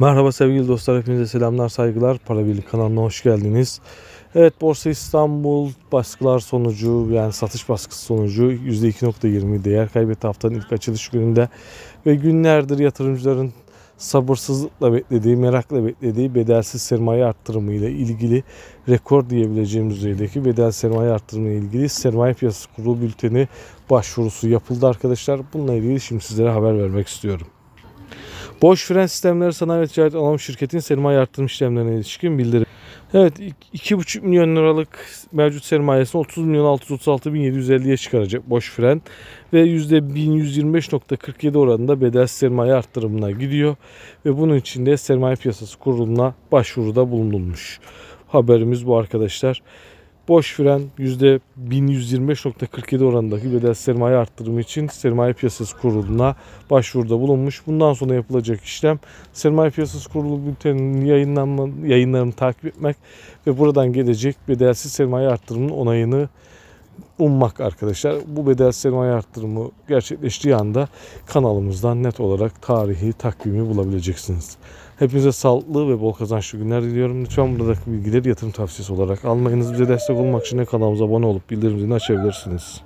Merhaba sevgili dostlar, hepinize selamlar, saygılar. Para Birlik kanalına hoş geldiniz. Evet, Borsa İstanbul baskılar sonucu, yani satış baskısı sonucu %2.20 değer kaybetti haftanın ilk açılış gününde. Ve günlerdir yatırımcıların sabırsızlıkla beklediği, merakla beklediği bedelsiz sermaye arttırımı ile ilgili rekor diyebileceğimiz düzeydeki bedel sermaye arttırımı ile ilgili sermaye piyasası kurulu bülteni başvurusu yapıldı arkadaşlar. Bununla ilgili şimdi sizlere haber vermek istiyorum. Boş fren sistemleri sanayi ve ticaret anonim şirketinin sermaye arttırma işlemlerine ilişkin bildiri. Evet 2,5 milyon liralık mevcut sermayesini 30 milyon 636 çıkaracak boş fren ve %1125.47 oranında bedel sermaye arttırımına gidiyor ve bunun için de sermaye piyasası kuruluna başvuruda bulunulmuş. Haberimiz bu arkadaşlar. Boş fren %1125.47 oranındaki bedel sermaye arttırımı için sermaye piyasası kuruluna başvuruda bulunmuş. Bundan sonra yapılacak işlem sermaye piyasası kurulu bülteninin yayınlanma, yayınlarını takip etmek ve buradan gelecek bedelsiz sermaye arttırımının onayını ummak arkadaşlar. Bu bedel sermaye arttırımı gerçekleştiği anda kanalımızdan net olarak tarihi takvimi bulabileceksiniz. Hepinize sağlıklı ve bol kazançlı günler diliyorum. Lütfen buradaki bilgileri yatırım tavsiyesi olarak almayınız. Bize destek olmak için kanalımıza abone olup bildirim zilini açabilirsiniz.